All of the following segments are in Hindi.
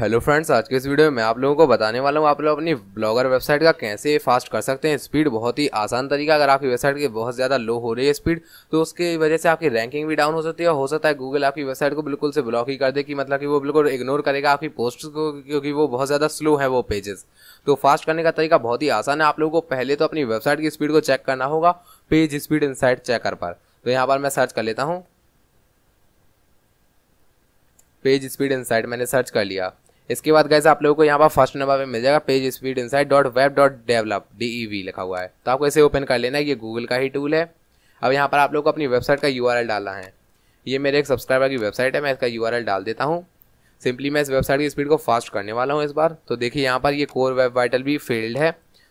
हेलो फ्रेंड्स आज के इस वीडियो में मैं आप लोगों को बताने वाला हूँ आप लोग अपनी ब्लॉगर वेबसाइट का कैसे फास्ट कर सकते हैं स्पीड बहुत ही आसान तरीका अगर आपकी वेबसाइट की बहुत ज़्यादा लो हो रही है स्पीड तो उसकी वजह से आपकी रैंकिंग भी डाउन हो सकती है हो सकता है गूगल आपकी वेबसाइट को बिल्कुल से ब्लॉक ही कर दे कि मतलब कि वो बिल्कुल इग्नोर करेगा आपकी पोस्ट को क्योंकि वो बहुत ज़्यादा स्लो है वो पेजेस तो फास्ट करने का तरीका बहुत ही आसान है आप लोगों को पहले तो अपनी वेबसाइट की स्पीड को चेक करना होगा पेज स्पीड इनसाइट चेकर पर तो यहाँ पर मैं सर्च कर लेता हूँ पेज स्पीड इनसाइट मैंने सर्च कर लिया इसके बाद गैस आप लोगों को यहाँ पर फर्स्ट नंबर पे मिल जाएगा page speed inside dot web dot develop D लिखा हुआ है तो आपको इसे ओपन कर लेना है ये गूगल का ही टूल है अब यहाँ पर आप लोग को अपनी वेबसाइट का यू डालना है ये मेरे एक सब्सक्राइबर की वेबसाइट है मैं इसका यू डाल देता हूँ सिंपली मैं इस वेबसाइट की स्पीड को फास्ट करने वाला हूँ इस बार तो देखिए यहाँ पर ये कोर वेब वाइटल भी फेल्ड है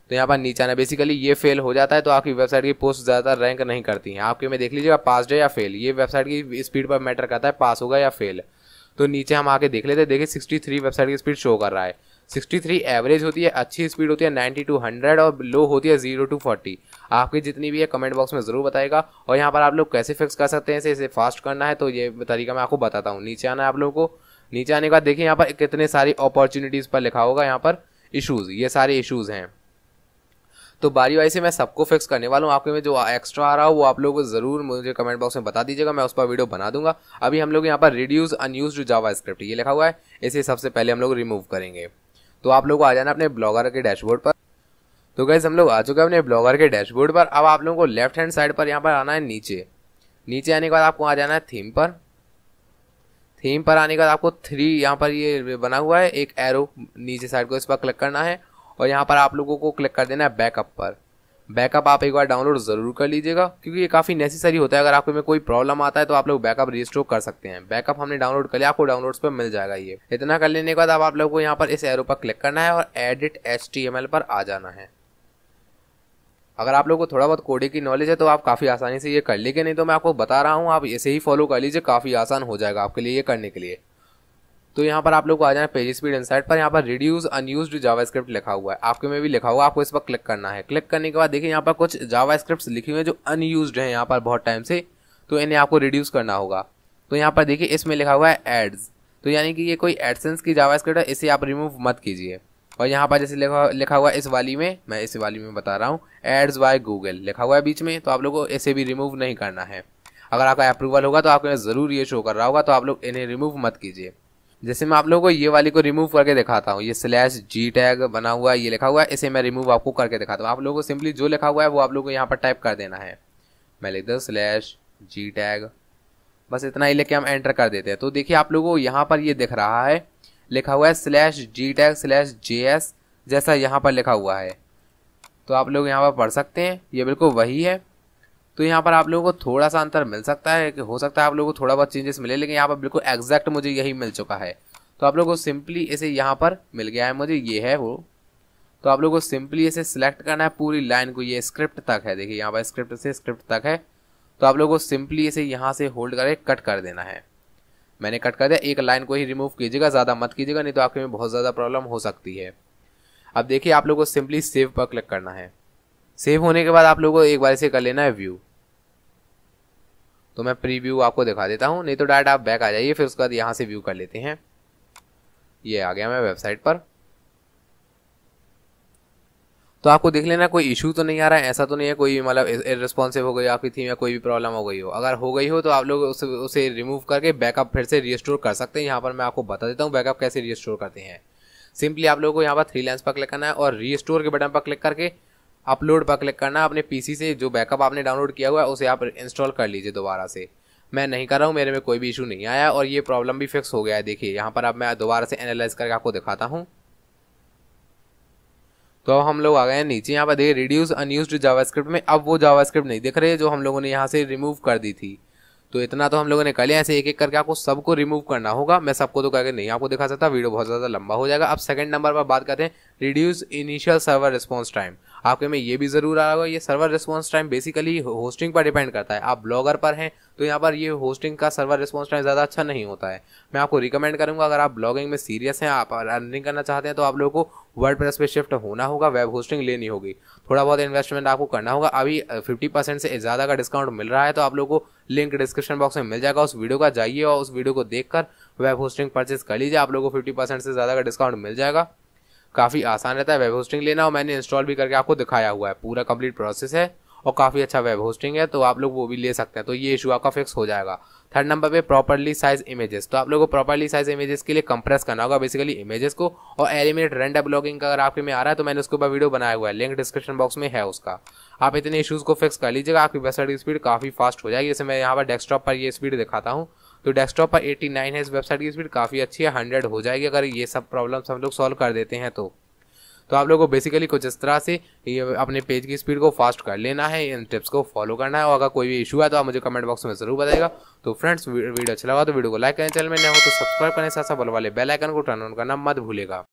तो यहाँ पर नीचे आना बेसिकली ये फेल हो जाता है तो आपकी वेबसाइट की पोस्ट ज़्यादा रैंक नहीं करती हैं आपके में देख लीजिएगा पास है या फेल ये वेबसाइट की स्पीड पर मैटर करता है पास होगा या फेल तो नीचे हम आके देख लेते हैं देखिए 63 वेबसाइट की स्पीड शो कर रहा है 63 एवरेज होती है अच्छी स्पीड होती है 90 टू 100 और लो होती है 0 टू 40 आपकी जितनी भी है कमेंट बॉक्स में ज़रूर बताएगा और यहाँ पर आप लोग कैसे फिक्स कर सकते हैं इसे इसे फास्ट करना है तो ये तरीका मैं आपको बताता हूँ नीचे आना है आप लोगों को नीचे आने के बाद देखिए यहाँ पर कितने सारी अपॉर्चुनिटीज़ पर लिखा होगा यहाँ पर इशूज़ ये सारे इशूज़ हैं तो बारी बारी से मैं सबको फिक्स करने वाला हूँ आपके में जो एक्स्ट्रा आ रहा हो वो आप लोग ज़रूर मुझे कमेंट बॉक्स में बता दीजिएगा मैं उस पर वीडियो बना दूंगा अभी हम लोग यहाँ पर रिड्यूस अनयूज जावा स्क्रिप्ट ये लिखा हुआ है इसे सबसे पहले हम लोग रिमूव करेंगे तो आप लोग को आ जाना अपने ब्लॉगर के डैशबोर्ड पर तो गैस हम लोग आ चुके हैं अपने ब्लॉगर के डैशबोर्ड पर अब आप लोगों को लेफ्ट हैंड साइड पर यहाँ पर आना है नीचे नीचे आने के बाद आपको आ जाना है थीम पर थीम पर आने के बाद आपको थ्री यहाँ पर ये बना हुआ है एक एरो नीचे साइड को इस पर क्लिक करना है और यहाँ पर आप लोगों को क्लिक कर देना है बैकअप पर बैकअप आप एक बार डाउनलोड ज़रूर कर लीजिएगा क्योंकि ये काफ़ी नेसेसरी होता है अगर आपको में कोई प्रॉब्लम आता है तो आप लोग बैकअप रजिस्टोर कर सकते हैं बैकअप हमने डाउनलोड कर लिया आपको डाउनलोड्स पर मिल जाएगा ये इतना कर लेने के बाद आप लोग को यहाँ पर इस एरो पर क्लिक करना है और एडिट एच पर आ जाना है अगर आप लोग को थोड़ा बहुत कोडिंग की नॉलेज है तो आप काफ़ी आसानी से ये कर लेंगे नहीं तो मैं आपको बता रहा हूँ आप इसे ही फॉलो कर लीजिए काफ़ी आसान हो जाएगा आपके लिए ये करने के लिए तो यहाँ पर आप लोग को आ जाए पेज स्पीड इनसाइट पर यहाँ पर रिड्यूस अनयूज जावा स्क्रिप्ट लिखा हुआ है आपके में भी लिखा हुआ आपको इस पर क्लिक करना है क्लिक करने के बाद देखिए यहाँ पर कुछ स्क्रिप्ट लिखी हुई है जो अनयूज है यहाँ पर बहुत टाइम से तो इन्हें आपको रिड्यूस करना होगा तो यहाँ पर देखिए इसमें लिखा हुआ है एड्स तो यानी कि ये कोई एडसेंस की जावा स्क्रिप्ट है इसे आप रिमूव मत कीजिए और यहाँ पर जैसे लिखा लिखा हुआ इस वाली में मैं इस वाली में बता रहा हूँ एड्स बाय गूगल लिखा हुआ है बीच में तो आप लोगों को इसे भी रिमूव नहीं करना है अगर आपका अप्रूवल होगा तो आपको ज़रूर ये शो कर रहा होगा तो आप लोग इन्हें रिमूव मत कीजिए जैसे मैं आप लोगों को ये वाली को रिमूव करके दिखाता हूँ ये स्लैश जी टैग बना हुआ है ये लिखा हुआ है इसे मैं रिमूव आपको करके दिखाता हूँ आप लोगों को सिंपली जो लिखा हुआ है वो आप लोगों को यहाँ पर टाइप कर देना है मैं लिख दो स्लैश जी टैग बस इतना ही लेके हम एंटर कर देते हैं तो देखिए आप लोगों को यहाँ पर ये दिख रहा है लिखा हुआ है slash G tag slash J S जैसा यहाँ पर लिखा हुआ है तो आप लोग यहाँ पर पढ़ सकते हैं ये बिल्कुल वही है तो यहाँ पर आप लोगों को थोड़ा सा अंतर मिल सकता है कि हो सकता है आप लोगों को थोड़ा बहुत चेंजेस मिले लेकिन यहाँ पर बिल्कुल एग्जैक्ट मुझे यही मिल चुका है तो आप लोगों को सिंपली इसे यहाँ पर मिल गया है मुझे ये है वो तो आप लोगों को सिंपली इसे सिलेक्ट करना है पूरी लाइन को ये स्क्रिप्ट तक है देखिए यहाँ पर स्क्रिप्ट से स्क्रिप्ट तक है तो आप लोगों को सिंपली इसे यहाँ से होल्ड करके कट कर देना है मैंने कट कर दिया एक लाइन को ही रिमूव कीजिएगा ज़्यादा मत कीजिएगा नहीं तो आपके में बहुत ज़्यादा प्रॉब्लम हो सकती है अब देखिए आप लोगों को सिंपली सेव पर क्लिक करना है सेव होने के बाद आप लोगों को एक बार इसे कर लेना है व्यू तो मैं प्रीव्यू आपको दिखा देता हूँ नहीं तो डायरेक्ट आप बैक आ जाइए फिर उसके बाद यहाँ से व्यू कर लेते हैं ये आ गया मैं वेबसाइट पर तो आपको देख लेना कोई इशू तो नहीं आ रहा है ऐसा तो नहीं है कोई मतलब रिस्पॉन्सिव हो गई आपकी थीम या कोई भी प्रॉब्लम हो गई हो अगर हो गई हो तो आप लोग उसे उसे रिमूव करके बैकअप फिर से रिस्टोर कर सकते हैं यहाँ पर मैं आपको बता देता हूँ बैकअप कैसे रिस्टोर करते हैं सिंपली आप लोगों को यहाँ पर थ्री लाइन्स पर क्लिक करना है और रिस्टोर के बटन पर क्लिक करके अपलोड पर क्लिक करना अपने पीसी से जो बैकअप आपने डाउनलोड किया हुआ है उसे आप इंस्टॉल कर लीजिए दोबारा से मैं नहीं कर रहा हूँ मेरे में कोई भी इशू नहीं आया और ये प्रॉब्लम भी फिक्स हो गया है देखिए यहाँ पर अब मैं दोबारा से एनालाइज करके आपको दिखाता हूँ तो अब हम लोग आ गए हैं नीचे यहाँ पर देखिए रिड्यूस अनयूज जावास्क्रिप्ट में अब वो जावास्क्रिप्ट नहीं दिख रहे जो हम लोगों ने यहाँ से रिमूव कर दी थी तो इतना तो हम लोगों ने कर लिया ऐसे एक एक करके आपको सबको रिमूव करना होगा मैं सबको तो करके नहीं आपको दिखा सकता वीडियो बहुत ज़्यादा लंबा हो जाएगा अब सेकंड नंबर पर बात करते हैं reduce initial server response time आपके में ये भी जरूर आ रहा होगा ये server response time basically hosting पर डिपेंड करता है आप ब्लॉगर पर हैं तो यहाँ पर ये होस्टिंग का सर्वर रिस्पॉन्स टाइम ज़्यादा अच्छा नहीं होता है मैं आपको रिकमेंड करूँगा अगर आप ब्लॉगिंग में सीरियस हैं आप अर्निंग करना चाहते हैं तो आप लोगों को वर्ल्ड प्रेस पर शिफ्ट होना होगा वेब होस्टिंग लेनी होगी थोड़ा बहुत इन्वेस्टमेंट आपको करना होगा अभी फिफ्टी परसेंट से ज़्यादा का डिस्काउंट मिल रहा है तो आप लोगों को लिंक डिस्क्रिप्शन बॉक्स में मिल जाएगा उस वीडियो का जाइए और उस वीडियो को देखकर वेब होस्टिंग परचेज कर लीजिए आप लोगों को फिफ्टी परसेंट से ज़्यादा का डिस्काउंट मिल जाएगा काफ़ी आसान रहता है वेब होस्टिंग लेना और मैंने इंस्टॉल भी करके आपको दिखाया हुआ है पूरा कंप्लीट प्रोसेस है और काफ़ी अच्छा वेब होस्टिंग है तो आप लोग वो भी ले सकते हैं तो ये इशू आपका फिक्स हो जाएगा थर्ड नंबर पे प्रॉपरली साइज इमेजेस तो आप लोगों को प्रॉपरली साइज इमेजेस के लिए कंप्रेस करना होगा बेसिकली इमेजेस को और एलिमिनेट रेंडर ब्लॉगिंग का अगर आपके में आ रहा है तो मैंने उसके ऊपर वीडियो बनाया हुआ है लिंक डिस्क्रिप्शन बॉक्स में है उसका आप इतने इशूज़ को फिक्स कर लीजिएगा आपकी वेबसाइट की स्पीड काफ़ी फास्ट हो जाएगी जैसे मैं यहाँ पर डेस्कटॉप पर ये स्पीड दिखाता हूँ तो डेस्कटॉप पर 89 है इस वेबसाइट की स्पीड काफ़ी अच्छी है 100 हो जाएगी अगर ये सब प्रॉब्लम्स हम लोग सॉल्व कर देते हैं तो तो आप लोगों को बेसिकली कुछ इस तरह से ये अपने पेज की स्पीड को फास्ट कर लेना है इन टिप्स को फॉलो करना है और अगर कोई भी इशू है तो आप मुझे कमेंट बॉक्स में जरूर बताएगा तो फ्रेंड्स वीडियो अच्छा लगा तो वीडियो को लाइक करें चैनल में नया हो तो सब्सक्राइब करें साथ साथ बल वाले बेल आइकन को टर्न ऑन करना मत भूलेगा